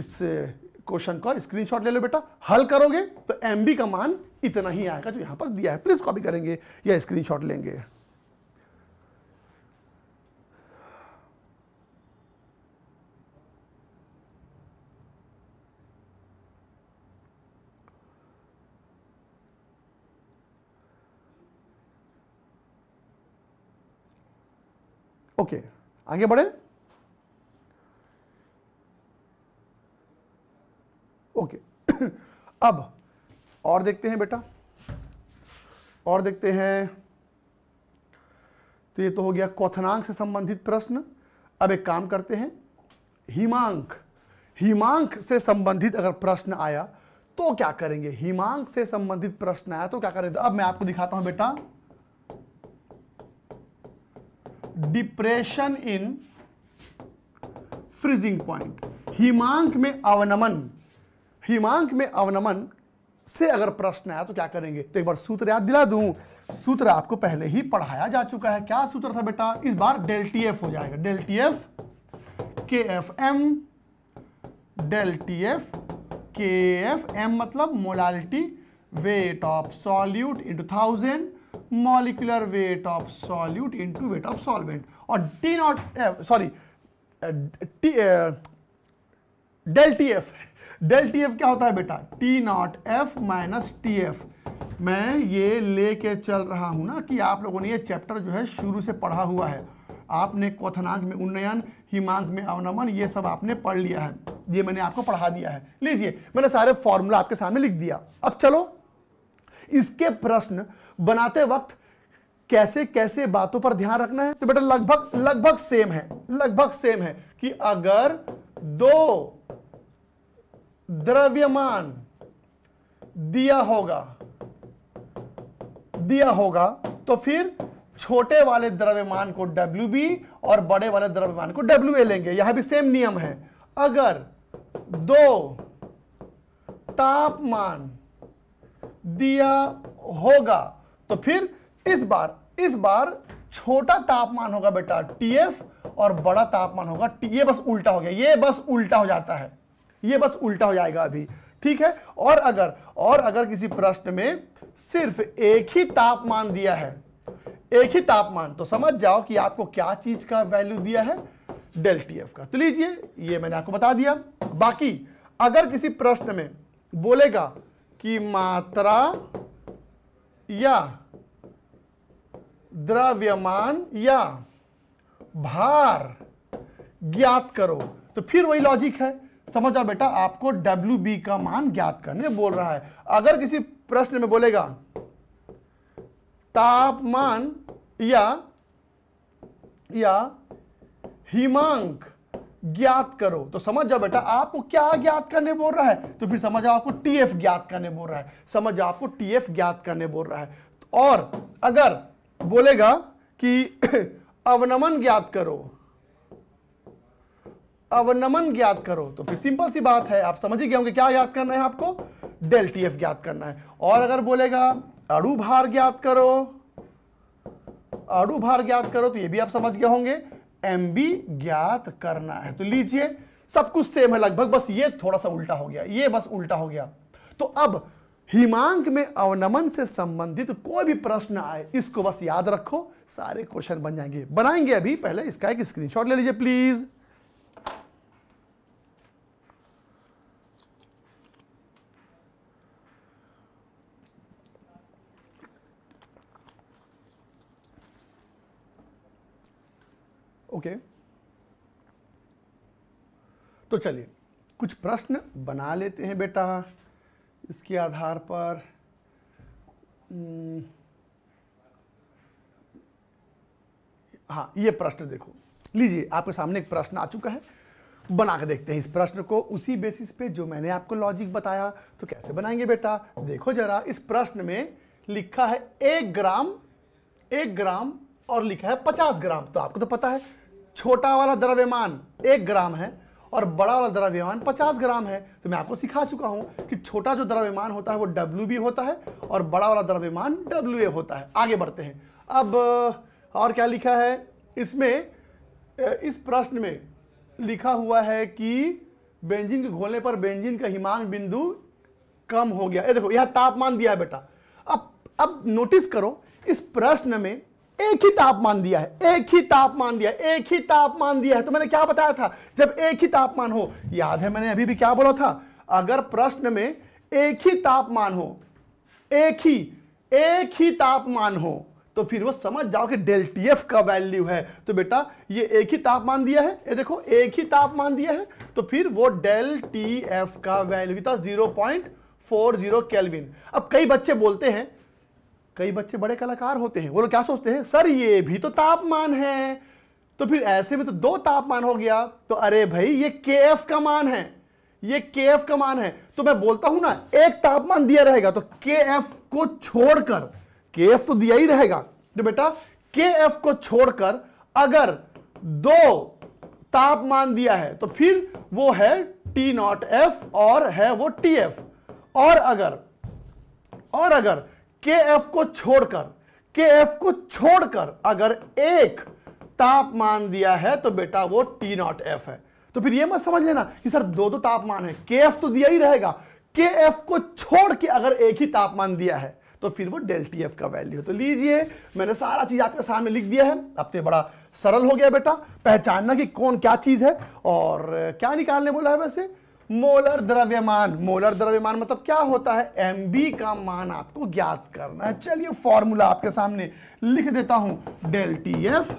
इस क्वेश्चन का स्क्रीनशॉट ले लो बेटा हल करोगे तो एम का मान इतना ही आएगा जो यहाँ पर दिया है प्लीज़ कॉपी करेंगे या स्क्रीनशॉट लेंगे ओके okay, आगे बढ़े ओके okay, अब और देखते हैं बेटा और देखते हैं तो ये तो हो गया कौथनांक से संबंधित प्रश्न अब एक काम करते हैं हिमांक हिमांक से संबंधित अगर प्रश्न आया तो क्या करेंगे हिमांक से संबंधित प्रश्न आया तो क्या करेंगे अब मैं आपको दिखाता हूं बेटा डिप्रेशन इन फ्रीजिंग पॉइंट हिमांक में अवनमन हिमांक में अवनमन से अगर प्रश्न आया तो क्या करेंगे तो एक बार सूत्र याद दिला दूं सूत्र आपको पहले ही पढ़ाया जा चुका है क्या सूत्र था बेटा इस बार डेल टी एफ हो जाएगा del T F K F M del T F K F M मतलब molality weight of solute into thousand molecular weight of solute into weight of solvent और D naught sorry sorry uh, t uh, del tf क्या होता है बेटा naught F minus T F मैं ये लेके चल रहा हूं ना कि आप लोगों ने ये चैप्टर जो है शुरू से पढ़ा हुआ है आपने क्वथनांक में उन्नयन हिमांक में अवनमन ये सब आपने पढ़ लिया है ये मैंने आपको पढ़ा दिया है लीजिए मैंने सारे फॉर्मूला आपके सामने लिख दिया अब चलो इसके प्रश्न बनाते वक्त कैसे कैसे बातों पर ध्यान रखना है तो बेटा लगभग लगभग सेम है लगभग सेम है कि अगर दो द्रव्यमान दिया होगा दिया होगा तो फिर छोटे वाले द्रव्यमान को डब्ल्यू बी और बड़े वाले द्रव्यमान को डब्ल्यू ए लेंगे यह भी सेम नियम है अगर दो तापमान दिया होगा तो फिर इस बार इस बार छोटा तापमान होगा बेटा टीएफ और बड़ा तापमान होगा T ये बस उल्टा हो गया ये बस उल्टा हो जाता है ये बस उल्टा हो जाएगा अभी ठीक है और अगर और अगर किसी प्रश्न में सिर्फ एक ही तापमान दिया है एक ही तापमान तो समझ जाओ कि आपको क्या चीज का वैल्यू दिया है डेल टी एफ का तो लीजिए ये मैंने आपको बता दिया बाकी अगर किसी प्रश्न में बोलेगा कि मात्रा या द्रव्यमान या भार ज्ञात करो तो फिर वही लॉजिक है समझ आओ बेटा आपको डब्ल्यू बी का मान ज्ञात करने बोल रहा है अगर किसी प्रश्न में बोलेगा तापमान या या हिमांक ज्ञात करो तो समझ जाओ बेटा आपको क्या ज्ञात करने बोल रहा है तो फिर समझ जाओ आपको टीएफ ज्ञात करने बोल रहा है समझ जाओ आपको टीएफ ज्ञात करने बोल रहा है और अगर बोलेगा कि अवनमन ज्ञात करो अवनमन ज्ञात करो तो फिर सिंपल सी बात है आप समझ ही गए होंगे क्या ज्ञात करना है आपको डेल टी एफ ज्ञात करना है और अगर बोलेगा अड़ु भार ज्ञात करो अड़ु भार ज्ञात करो तो ये भी आप समझ गए होंगे एम बी ज्ञात करना है तो लीजिए सब कुछ सेम है लगभग बस ये थोड़ा सा उल्टा हो गया ये बस उल्टा हो गया तो अब हिमांक में अवनमन से संबंधित कोई भी प्रश्न आए इसको बस याद रखो सारे क्वेश्चन बन जाएंगे बनाएंगे अभी पहले इसका एक स्क्रीनशॉट ले लीजिए प्लीज ओके तो चलिए कुछ प्रश्न बना लेते हैं बेटा इसके आधार पर हम्म, हाँ ये प्रश्न देखो लीजिए आपके सामने एक प्रश्न आ चुका है बना के देखते हैं इस प्रश्न को उसी बेसिस पे जो मैंने आपको लॉजिक बताया तो कैसे बनाएंगे बेटा देखो जरा इस प्रश्न में लिखा है एक ग्राम एक ग्राम और लिखा है पचास ग्राम तो आपको तो पता है छोटा वाला द्रव्यमान एक ग्राम है और बड़ा वाला द्रव्यमान 50 ग्राम है तो मैं आपको सिखा चुका हूं कि छोटा जो द्रव्यमान होता है वो डब्ल्यू होता है और बड़ा वाला द्रव्यमान डब्ल्यू होता है आगे बढ़ते हैं अब और क्या लिखा है इसमें इस प्रश्न में लिखा हुआ है कि बेंजिन के घोलने पर बेंजिन का हिमांक बिंदु कम हो गया ये देखो यह तापमान दिया है बेटा अब अब नोटिस करो इस प्रश्न में एक ही तापमान दिया है एक ही तापमान दिया एक ही तापमान दिया है तो मैंने क्या बताया था जब एक ही तापमान हो याद है मैंने अभी भी क्या बोला था अगर प्रश्न में एक ही तापमान हो एक ही एक ही तापमान हो तो फिर वो समझ जाओ कि डेल टी एफ का वैल्यू है तो बेटा ये एक ही तापमान दिया है ये देखो एक ही तापमान दिया है तो फिर वो डेल टी एफ का वैल्यू था जीरो पॉइंट फोर जीरो अब कई बच्चे बोलते हैं कई बच्चे बड़े कलाकार होते हैं वो लोग क्या सोचते हैं सर ये भी तो तापमान है तो फिर ऐसे में तो दो तापमान हो गया तो अरे भाई ये के एफ का मान है ये के एफ का मान है तो मैं बोलता हूं ना एक तापमान दिया रहेगा तो के एफ को छोड़कर के एफ तो दिया ही रहेगा तो बेटा के एफ को छोड़कर अगर दो तापमान दिया है तो फिर वो है टी नॉट एफ और है वो टी एफ और अगर और अगर के एफ को छोड़कर के एफ को छोड़कर अगर एक तापमान दिया है तो बेटा वो टी नॉट एफ है तो फिर ये मत समझ लेना कि सर दो दो तापमान है के एफ तो दिया ही रहेगा के एफ को छोड़ के अगर एक ही तापमान दिया है तो फिर वो डेल टी एफ का वैल्यू है तो लीजिए मैंने सारा चीज आपके सामने लिख दिया है अब तो बड़ा सरल हो गया बेटा पहचानना कि कौन क्या चीज है और क्या निकालने बोला है वैसे मोलर द्रव्यमान मोलर द्रव्यमान मतलब क्या होता है एम बी का मान आपको ज्ञात करना है चलिए फॉर्मूला आपके सामने लिख देता हूं del T F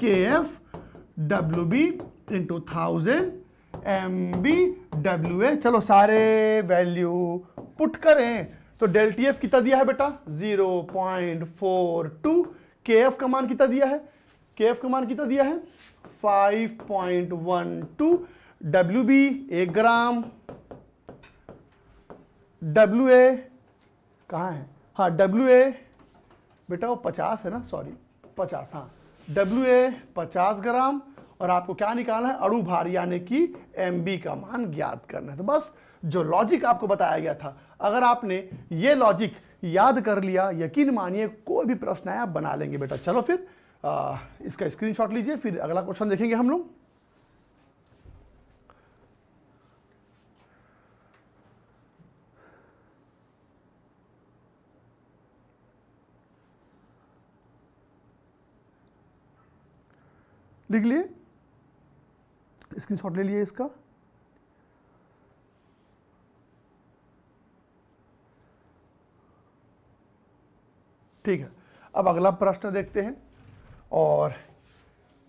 K F W B into thousand M B W A चलो सारे वैल्यू पुट करें तो डेल टी एफ कितना दिया है बेटा जीरो पॉइंट फोर टू के एफ का मान कितना दिया है के एफ का मान कितना दिया है five point one two W B एक ग्राम डब्ल्यू ए कहाँ है हाँ डब्ल्यू ए बेटा वो पचास है ना सॉरी पचास हाँ डब्ल्यू ए पचास ग्राम और आपको क्या निकालना है अणु भार यानी कि एम बी का मान ज्ञात करना है तो बस जो लॉजिक आपको बताया गया था अगर आपने ये लॉजिक याद कर लिया यकीन मानिए कोई भी प्रश्न आया आप बना लेंगे बेटा चलो फिर आ, इसका स्क्रीनशॉट लीजिए फिर अगला क्वेश्चन देखेंगे हम लोग लिख लिए स्क्रीनशॉट ले लिए इसका ठीक है अब अगला प्रश्न देखते हैं और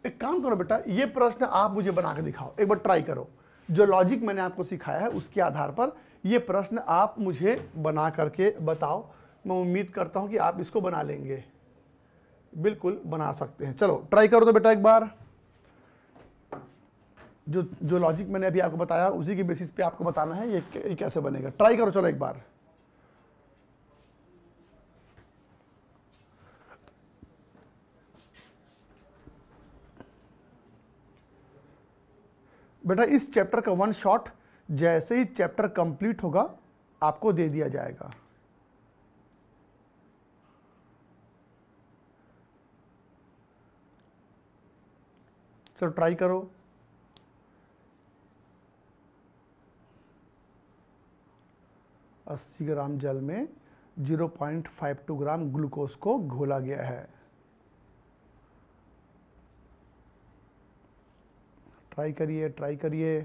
एक काम करो बेटा ये प्रश्न आप मुझे बना के दिखाओ एक बार ट्राई करो जो लॉजिक मैंने आपको सिखाया है उसके आधार पर ये प्रश्न आप मुझे बना करके बताओ मैं उम्मीद करता हूँ कि आप इसको बना लेंगे बिल्कुल बना सकते हैं चलो ट्राई करो तो बेटा एक बार जो जो लॉजिक मैंने अभी आपको बताया उसी के बेसिस पे आपको बताना है ये, ये कैसे बनेगा ट्राई करो चलो एक बार बेटा इस चैप्टर का वन शॉट जैसे ही चैप्टर कंप्लीट होगा आपको दे दिया जाएगा चलो ट्राई करो 80 ग्राम जल में 0.52 ग्राम ग्लूकोज को घोला गया है ट्राई करिए ट्राई करिए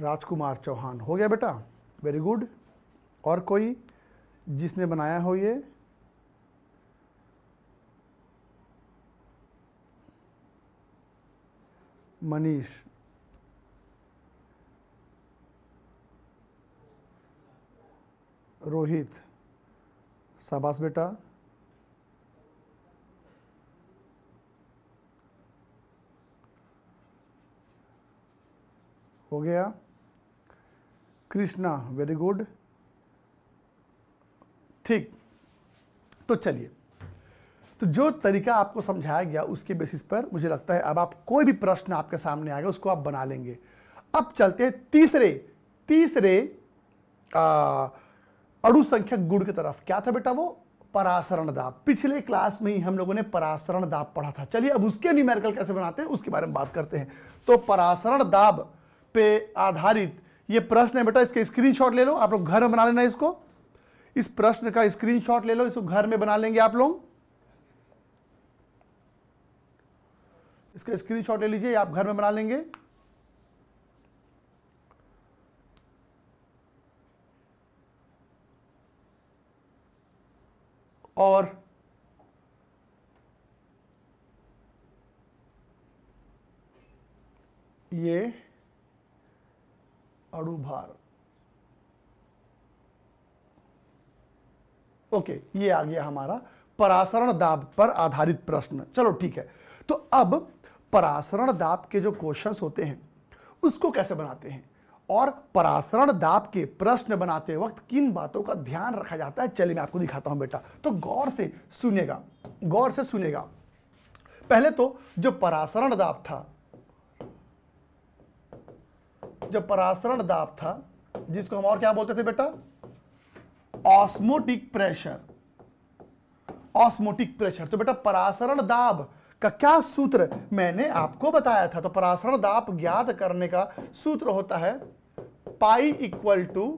राजकुमार चौहान हो गया बेटा वेरी गुड और कोई जिसने बनाया हो ये मनीष रोहित शाबाश बेटा हो गया कृष्णा वेरी गुड ठीक तो चलिए तो जो तरीका आपको समझाया गया उसके बेसिस पर मुझे लगता है अब आप कोई भी प्रश्न आपके सामने आएगा उसको आप बना लेंगे अब चलते हैं तीसरे तीसरे अणुसंख्यक गुण की तरफ क्या था बेटा वो परासरण दाब पिछले क्लास में ही हम लोगों ने परासरण दाब पढ़ा था चलिए अब उसके न्यूमेरिकल कैसे बनाते हैं उसके बारे में बात करते हैं तो परासरण दाब पे आधारित ये प्रश्न है बेटा इसके स्क्रीनशॉट ले लो आप लोग घर में बना लेना इसको इस प्रश्न का स्क्रीनशॉट ले लो इसको घर में बना लेंगे आप लोग इसका स्क्रीनशॉट ले लीजिए आप घर में बना लेंगे और ये अड़ुभार ओके ये आ गया हमारा परासरण दाब पर आधारित प्रश्न चलो ठीक है तो अब परासरण दाब के जो क्वेश्चंस होते हैं उसको कैसे बनाते हैं और परासरण दाब के प्रश्न बनाते वक्त किन बातों का ध्यान रखा जाता है चलिए मैं आपको दिखाता हूं बेटा तो गौर से सुनेगा गौर से सुनेगा पहले तो जो परासरण दाब था जो परासरण दाब था जिसको हम और क्या बोलते थे बेटा ऑस्मोटिक प्रेशर ऑस्मोटिक प्रेशर तो बेटा परासरण दाब का क्या सूत्र मैंने आपको बताया था तो पराशरण दाप ज्ञात करने का सूत्र होता है pi equal to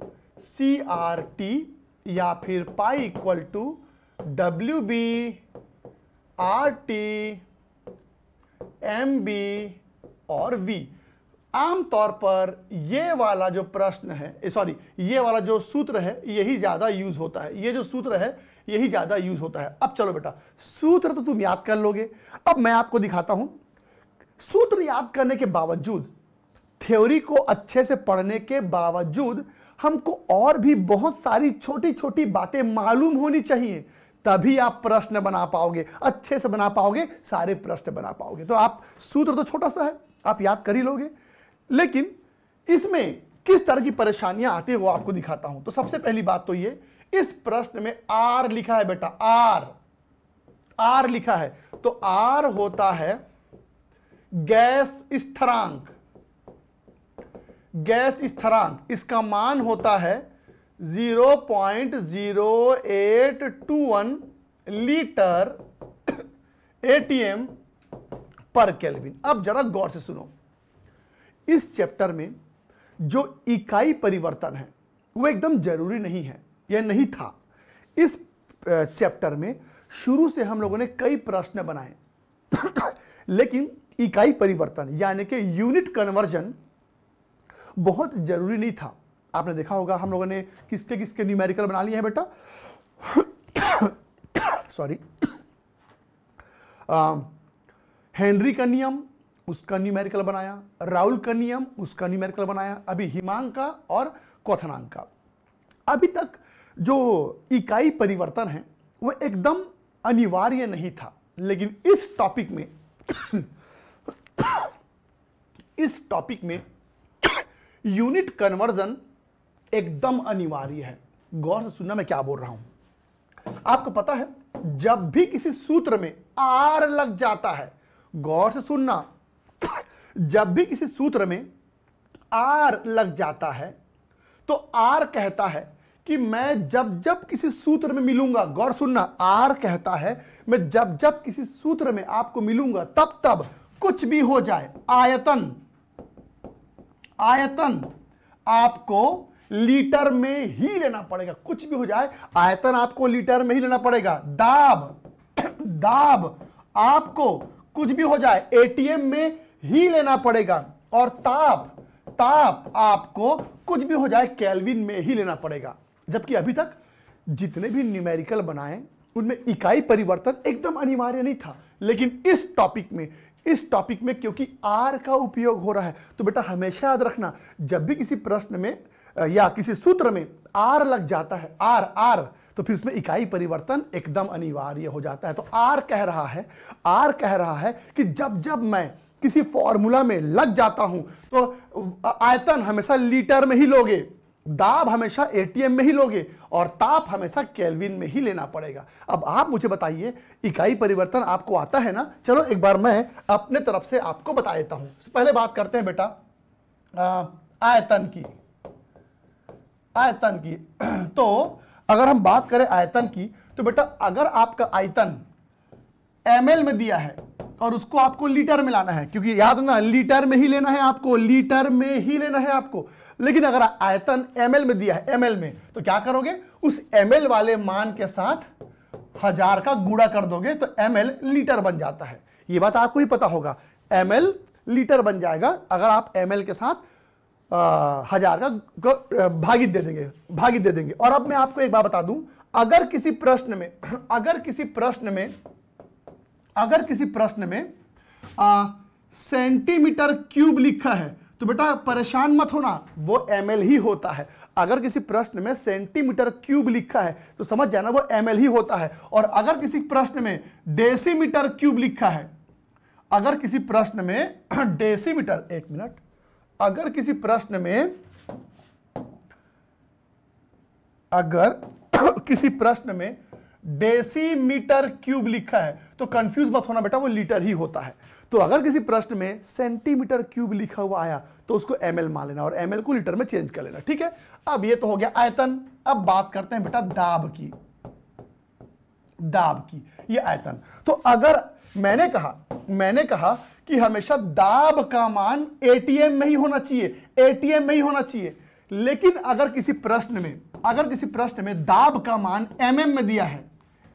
C R T या फिर pi equal to W B R T M B और वी आमतौर पर ये वाला जो प्रश्न है सॉरी ये वाला जो सूत्र है यही ज़्यादा यूज होता है ये जो सूत्र है यही ज़्यादा यूज़ होता है अब चलो बेटा सूत्र तो तुम याद कर लोगे अब मैं आपको दिखाता हूं सूत्र याद करने के बावजूद थ्योरी को अच्छे से पढ़ने के बावजूद हमको और भी बहुत सारी छोटी छोटी बातें मालूम होनी चाहिए तभी आप प्रश्न बना पाओगे अच्छे से बना पाओगे सारे प्रश्न बना पाओगे तो आप सूत्र तो छोटा सा है आप याद कर ही लोगे लेकिन इसमें किस तरह की परेशानियां आती है वो आपको दिखाता हूं तो सबसे पहली बात तो ये इस प्रश्न में आर लिखा है बेटा आर आर लिखा है तो आर होता है गैस स्थरांक गैस स्थरांक इसका मान होता है 0.0821 लीटर एटीएम पर केल्विन अब जरा गौर से सुनो इस चैप्टर में जो इकाई परिवर्तन है वो एकदम जरूरी नहीं है यह नहीं था इस चैप्टर में शुरू से हम लोगों ने कई प्रश्न बनाए लेकिन इकाई परिवर्तन यानी कि यूनिट कन्वर्जन बहुत जरूरी नहीं था आपने देखा होगा हम लोगों ने किसके किसके न्यूमेरिकल बना लिए हैं बेटा सॉरी हेनरी का नियम उसका न्यूमेरिकल बनाया राहुल का नियम उसका न्यूमेरिकल बनाया अभी हिमांक का और कोथनांक का अभी तक जो इकाई परिवर्तन है वह एकदम अनिवार्य नहीं था लेकिन इस टॉपिक में इस टॉपिक में यूनिट कन्वर्जन एकदम अनिवार्य है गौर से सुनना मैं क्या बोल रहा हूं आपको पता है जब भी किसी सूत्र में आर लग जाता है गौर से सुनना जब भी किसी सूत्र में आर लग जाता है तो आर कहता है कि मैं जब जब किसी सूत्र में मिलूंगा गौर सुनना आर कहता है मैं जब जब किसी सूत्र में आपको मिलूंगा तब तब कुछ भी हो जाए आयतन आयतन आपको लीटर में ही लेना पड़ेगा कुछ भी हो जाए आयतन आपको लीटर में ही लेना पड़ेगा दाब दाब आपको कुछ भी हो जाए एटीएम में ही लेना पड़ेगा और ताप ताप आपको कुछ भी हो जाए कैलविन में ही लेना पड़ेगा जबकि अभी तक जितने भी न्यूमेरिकल बनाए उनमें इकाई परिवर्तन एकदम अनिवार्य नहीं था लेकिन इस टॉपिक में इस टॉपिक में क्योंकि आर का उपयोग हो रहा है तो बेटा हमेशा याद रखना जब भी किसी प्रश्न में या किसी सूत्र में आर लग जाता है आर आर तो फिर उसमें इकाई परिवर्तन एकदम अनिवार्य हो जाता है तो आर कह रहा है आर कह रहा है कि जब जब मैं किसी फॉर्मूला में लग जाता हूं तो आयतन हमेशा लीटर में ही लोगे दाब हमेशा एटीएम में ही लोगे और ताप हमेशा कैलविन में ही लेना पड़ेगा अब आप मुझे बताइए इकाई परिवर्तन आपको आता है ना चलो एक बार मैं अपने तरफ से आपको बता देता हूं पहले बात करते हैं बेटा आयतन की आयतन की तो अगर हम बात करें आयतन की तो बेटा अगर आपका आयतन एम में दिया है और उसको आपको लीटर में लाना है क्योंकि याद ना लीटर में ही लेना है आपको लीटर में ही लेना है आपको लेकिन अगर आयतन एल में दिया है एमएल में तो क्या करोगे उस एल वाले मान के साथ हजार का गुड़ा कर दोगे तो एल लीटर बन जाता है ये बात आपको ही पता होगा एल लीटर बन जाएगा अगर आप एल के साथ आ, हजार का भागी दे देंगे भागी दे देंगे और अब मैं आपको एक बात बता दूं अगर किसी प्रश्न में अगर किसी प्रश्न में अगर किसी प्रश्न में आ, सेंटीमीटर क्यूब लिखा है तो बेटा परेशान मत होना वो एम ही होता है अगर किसी प्रश्न में सेंटीमीटर क्यूब लिखा है तो समझ जाना वो एम ही होता है और अगर किसी प्रश्न में डेसीमीटर क्यूब लिखा है अगर किसी प्रश्न में डेसीमीटर एक मिनट अगर किसी प्रश्न में अगर किसी प्रश्न में डेसीमीटर क्यूब लिखा है तो कंफ्यूज मत होना बेटा वो लीटर ही होता है तो अगर किसी प्रश्न में सेंटीमीटर क्यूब लिखा हुआ आया तो उसको एम मान लेना और एम को लीटर में चेंज कर लेना ठीक है अब ये तो हो गया आयतन अब बात करते हैं बेटा दाब की दाब की ये आयतन तो अगर मैंने कहा मैंने कहा कि हमेशा दाब का मान एटीएम में ही होना चाहिए एटीएम में ही होना चाहिए लेकिन अगर किसी प्रश्न में अगर किसी प्रश्न में दाब का मान एमएम में दिया है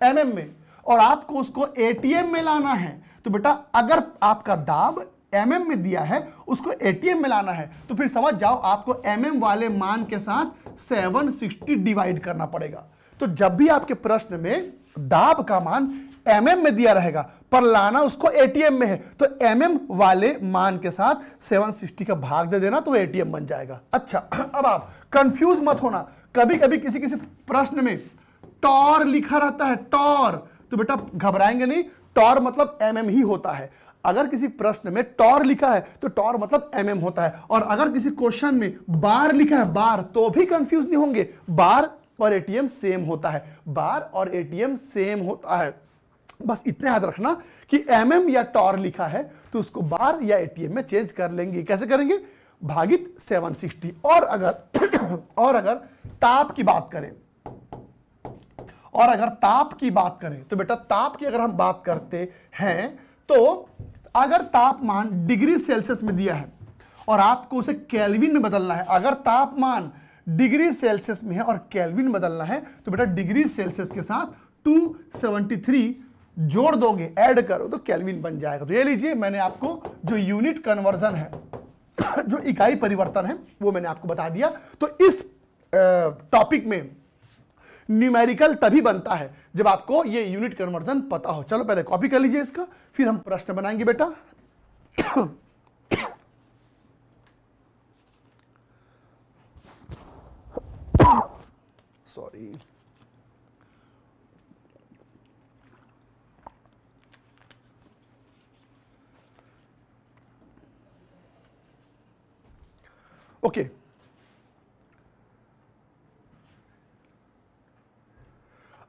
एमएम में और आपको उसको एटीएम में लाना है तो बेटा अगर आपका दाब एम mm में दिया है उसको एटीएम में लाना है तो फिर समझ जाओ आपको एम mm वाले मान के साथ 760 डिवाइड करना पड़ेगा तो जब भी आपके प्रश्न में दाब का मान एम mm में दिया रहेगा पर लाना उसको एटीएम में है तो एम mm वाले मान के साथ 760 का भाग दे देना तो एटीएम बन जाएगा अच्छा अब आप कंफ्यूज मत होना कभी कभी किसी किसी प्रश्न में टॉर लिखा रहता है टॉर तो बेटा घबराएंगे नहीं टॉर मतलब एम ही होता है अगर किसी प्रश्न में टॉर लिखा है तो टॉर मतलब एम एम होता है और अगर किसी क्वेश्चन में बार लिखा है बार तो भी कंफ्यूज नहीं होंगे बार और एटीएम सेम होता है बार और एटीएम सेम होता है बस इतना याद रखना कि एम एम या टॉर लिखा है तो उसको बार या एटीएम में चेंज कर लेंगे कैसे करेंगे भागित 760 और अगर और अगर ताप की बात करें और अगर ताप की बात करें तो बेटा ताप की अगर हम बात करते हैं तो अगर तापमान डिग्री सेल्सियस में दिया है और आपको उसे कैलविन में बदलना है अगर तापमान डिग्री सेल्सियस में है और कैलविन बदलना है तो बेटा डिग्री सेल्सियस के साथ 273 जोड़ दोगे ऐड करो तो कैलविन बन जाएगा तो ये लीजिए मैंने आपको जो यूनिट कन्वर्जन है जो इकाई परिवर्तन है वो मैंने आपको बता दिया तो इस टॉपिक में न्यूमेरिकल तभी बनता है जब आपको ये यूनिट कन्वर्जन पता हो चलो पहले कॉपी कर लीजिए इसका फिर हम प्रश्न बनाएंगे बेटा सॉरी ओके okay.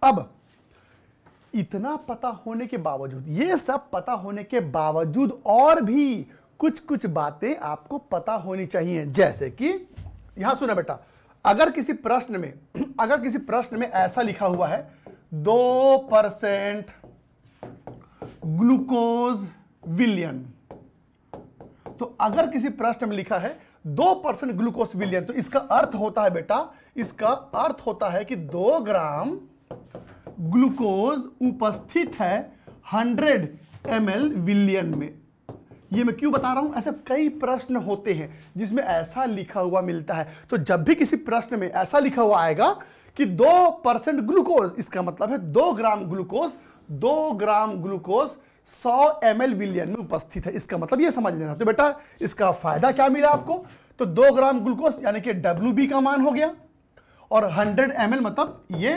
अब इतना पता होने के बावजूद ये सब पता होने के बावजूद और भी कुछ कुछ बातें आपको पता होनी चाहिए जैसे कि यहां सुना बेटा अगर किसी प्रश्न में अगर किसी प्रश्न में ऐसा लिखा हुआ है दो परसेंट ग्लूकोज विलियन तो अगर किसी प्रश्न में लिखा है दो परसेंट ग्लूकोज विलियन तो इसका अर्थ होता है बेटा इसका अर्थ होता है कि दो ग्राम ग्लूकोज उपस्थित है 100 एम विलियन में ये मैं क्यों बता रहा हूं ऐसे कई प्रश्न होते हैं जिसमें ऐसा लिखा हुआ मिलता है तो जब भी किसी प्रश्न में ऐसा लिखा हुआ आएगा कि दो परसेंट ग्लूकोज इसका मतलब है दो ग्राम ग्लूकोज दो ग्राम ग्लूकोज 100 एम विलियन में उपस्थित है इसका मतलब ये समझ लेना तो बेटा इसका फायदा क्या मिला आपको तो दो ग्राम ग्लूकोज यानी कि डब्ल्यू का मान हो गया और 100 एम मतलब ये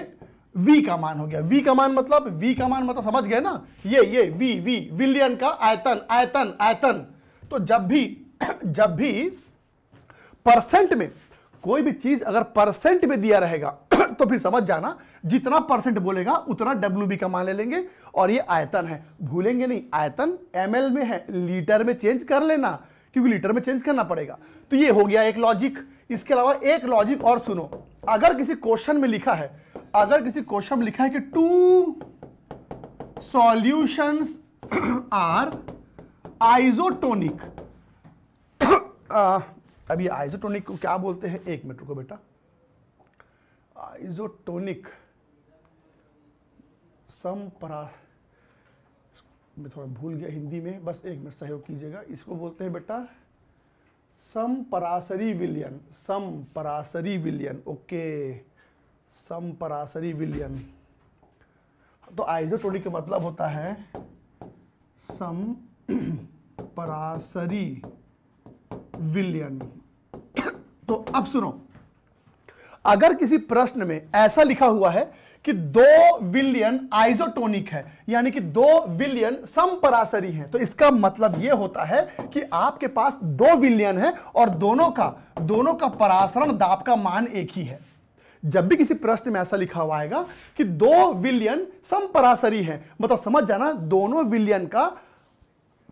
V का मान हो गया वी का मान मतलब V का मान मतलब समझ गए ना ये ये V V विलियन का आयतन आयतन आयतन तो जब भी जब भी परसेंट में कोई भी चीज अगर परसेंट में दिया रहेगा तो फिर समझ जाना जितना परसेंट बोलेगा उतना डब्ल्यू का मान ले लेंगे और ये आयतन है भूलेंगे नहीं आयतन एम में है लीटर में चेंज कर लेना क्योंकि लीटर में चेंज करना पड़ेगा तो ये हो गया एक लॉजिक इसके अलावा एक लॉजिक और सुनो अगर किसी क्वेश्चन में लिखा है अगर किसी क्वेश्चन में लिखा है कि टू सॉल्यूशंस आर आइजोटोनिक अब ये आइजोटोनिक को क्या बोलते हैं एक मिनट रुको बेटा आइजोटोनिक सम परा मैं थोड़ा भूल गया हिंदी में बस एक मिनट सहयोग कीजिएगा इसको बोलते हैं बेटा सम परासरी विलियन सम परासरी विलियन ओके समपरासरी विलयन तो आइजोटोनिक का मतलब होता है सम परासरी विलयन तो अब सुनो अगर किसी प्रश्न में ऐसा लिखा हुआ है कि दो विलियन आइजोटोनिक है यानी कि दो विलियन समपरासरी हैं तो इसका मतलब यह होता है कि आपके पास दो विलियन है और दोनों का दोनों का परासरण दाब का मान एक ही है जब भी किसी प्रश्न में ऐसा लिखा हुआ आएगा कि दो विलियन सम परासरी है मतलब समझ जाना दोनों विलियन का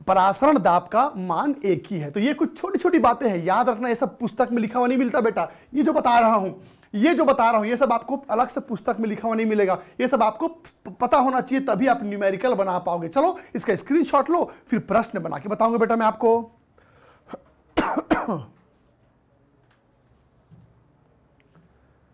परासरण दाब का मान एक ही है तो ये कुछ छोटी छोटी बातें हैं याद रखना ये सब पुस्तक में लिखा हुआ नहीं मिलता बेटा ये जो बता रहा हूं ये जो बता रहा हूं ये सब आपको अलग से पुस्तक में लिखा हुआ नहीं मिलेगा ये सब आपको पता होना चाहिए तभी आप न्यूमेरिकल बना पाओगे चलो इसका स्क्रीनशॉट लो फिर प्रश्न बना के बताऊंगा बेटा मैं आपको